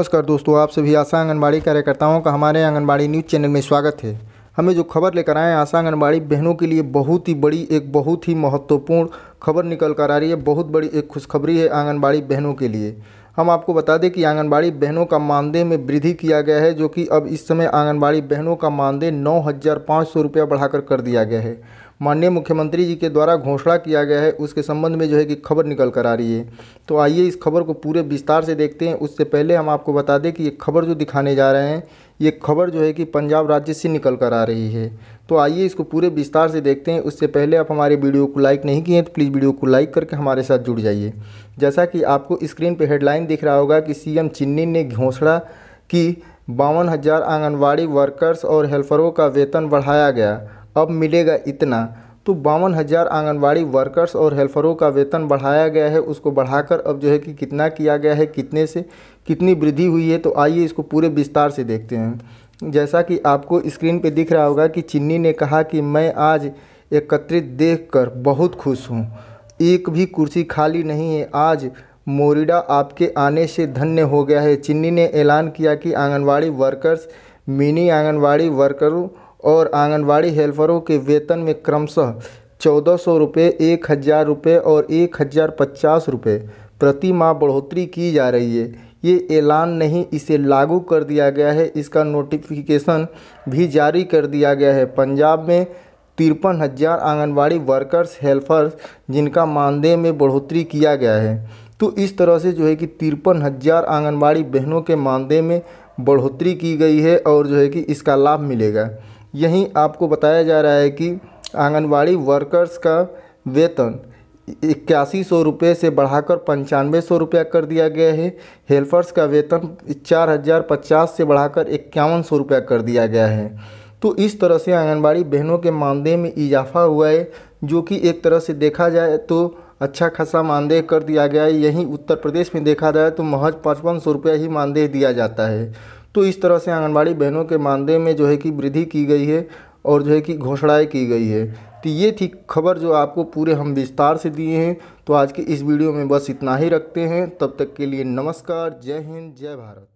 नमस्कार दोस्तों आप सभी आशा आंगनबाड़ी कार्यकर्ताओं का हमारे आंगनबाड़ी न्यूज़ चैनल में स्वागत है हमें जो खबर लेकर आए आशा आंगनबाड़ी बहनों के लिए बहुत ही बड़ी एक बहुत ही महत्वपूर्ण खबर निकल कर आ रही है बहुत बड़ी एक खुशखबरी है आंगनबाड़ी बहनों के लिए हम आपको बता दें कि आंगनबाड़ी बहनों का मानदेय में वृद्धि किया गया है जो कि अब इस समय आंगनबाड़ी बहनों का मानदेय नौ हज़ार पाँच सौ रुपया बढ़ाकर कर दिया गया है माननीय मुख्यमंत्री जी के द्वारा घोषणा किया गया है उसके संबंध में जो है कि खबर निकल कर आ रही है तो आइए इस खबर को पूरे विस्तार से देखते हैं उससे पहले हम आपको बता दें कि ये खबर जो दिखाने जा रहे हैं ये खबर जो है कि पंजाब राज्य से निकल कर आ रही है तो आइए इसको पूरे विस्तार से देखते हैं उससे पहले आप हमारे वीडियो को लाइक नहीं किए हैं तो प्लीज़ वीडियो को लाइक करके हमारे साथ जुड़ जाइए जैसा कि आपको स्क्रीन पर हेडलाइन दिख रहा होगा कि सीएम चिन्नी ने घोषणा की बावन हज़ार आंगनबाड़ी वर्कर्स और हेल्परों का वेतन बढ़ाया गया अब मिलेगा इतना तो बावन हज़ार आंगनबाड़ी वर्कर्स और हेल्परों का वेतन बढ़ाया गया है उसको बढ़ाकर अब जो है कि कितना किया गया है कितने से कितनी वृद्धि हुई है तो आइए इसको पूरे विस्तार से देखते हैं जैसा कि आपको स्क्रीन पे दिख रहा होगा कि चिन्नी ने कहा कि मैं आज एकत्रित कर बहुत खुश हूँ एक भी कुर्सी खाली नहीं है आज मोरिडा आपके आने से धन्य हो गया है चिन्नी ने ऐलान किया कि आंगनबाड़ी वर्कर्स मिनी आंगनबाड़ी वर्करों और आंगनवाड़ी हेल्परों के वेतन में क्रमशः चौदह सौ रुपये एक हज़ार रुपये और एक हज़ार पचास रुपये प्रति माह बढ़ोतरी की जा रही है ये ऐलान नहीं इसे लागू कर दिया गया है इसका नोटिफिकेशन भी जारी कर दिया गया है पंजाब में तिरपन हज़ार आंगनबाड़ी वर्कर्स हेल्पर्स जिनका मानदेय में बढ़ोतरी किया गया है तो इस तरह से जो है कि तिरपन हज़ार आंगनबाड़ी बहनों के मानदेय में बढ़ोतरी की गई है और जो है कि इसका लाभ मिलेगा यहीं आपको बताया जा रहा है कि आंगनवाड़ी वर्कर्स का वेतन इक्यासी सौ रुपये से बढ़ाकर पंचानवे सौ रुपया कर दिया गया है हेल्पर्स का वेतन चार हज़ार पचास से बढ़ाकर इक्यावन सौ रुपया कर दिया गया है तो इस तरह से आंगनबाड़ी बहनों के मानदेय में इजाफा हुआ है जो कि एक तरह से देखा जाए तो अच्छा खासा मानदेय कर दिया गया है यहीं उत्तर प्रदेश में देखा जाए तो महज पचपन सौ रुपया ही मानदेय दिया जाता है तो इस तरह से आंगनबाड़ी बहनों के मानदेय में जो है कि वृद्धि की गई है और जो है कि घोषणाएँ की गई है तो ये थी खबर जो आपको पूरे हम विस्तार से दिए हैं तो आज के इस वीडियो में बस इतना ही रखते हैं तब तक के लिए नमस्कार जय हिंद जय भारत